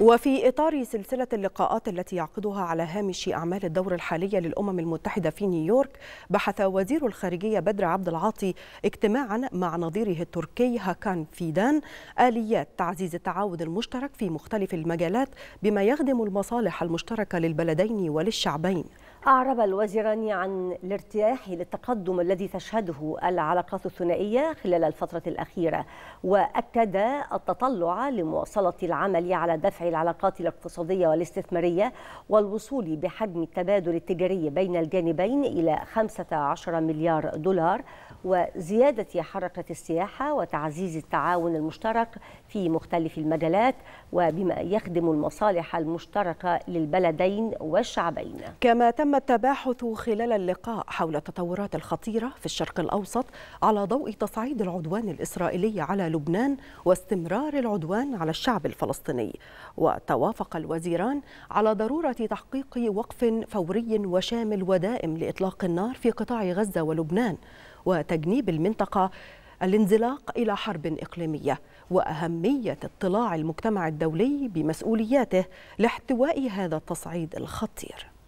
وفي إطار سلسلة اللقاءات التي يعقدها على هامش أعمال الدورة الحالية للأمم المتحدة في نيويورك بحث وزير الخارجية بدر عبد العاطي اجتماعا مع نظيره التركي هاكان فيدان آليات تعزيز التعاون المشترك في مختلف المجالات بما يخدم المصالح المشتركة للبلدين وللشعبين أعرب الوزيران عن الارتياح للتقدم الذي تشهده العلاقات الثنائية خلال الفترة الأخيرة وأكد التطلع لمواصلة العمل على دفع العلاقات الاقتصادية والاستثمارية والوصول بحجم التبادل التجاري بين الجانبين إلى 15 مليار دولار وزيادة حركة السياحة وتعزيز التعاون المشترك في مختلف المجالات وبما يخدم المصالح المشتركة للبلدين والشعبين كما تم تم التباحث خلال اللقاء حول التطورات الخطيرة في الشرق الأوسط على ضوء تصعيد العدوان الإسرائيلي على لبنان واستمرار العدوان على الشعب الفلسطيني وتوافق الوزيران على ضرورة تحقيق وقف فوري وشامل ودائم لإطلاق النار في قطاع غزة ولبنان وتجنيب المنطقة الانزلاق إلى حرب إقليمية وأهمية اطلاع المجتمع الدولي بمسؤولياته لاحتواء هذا التصعيد الخطير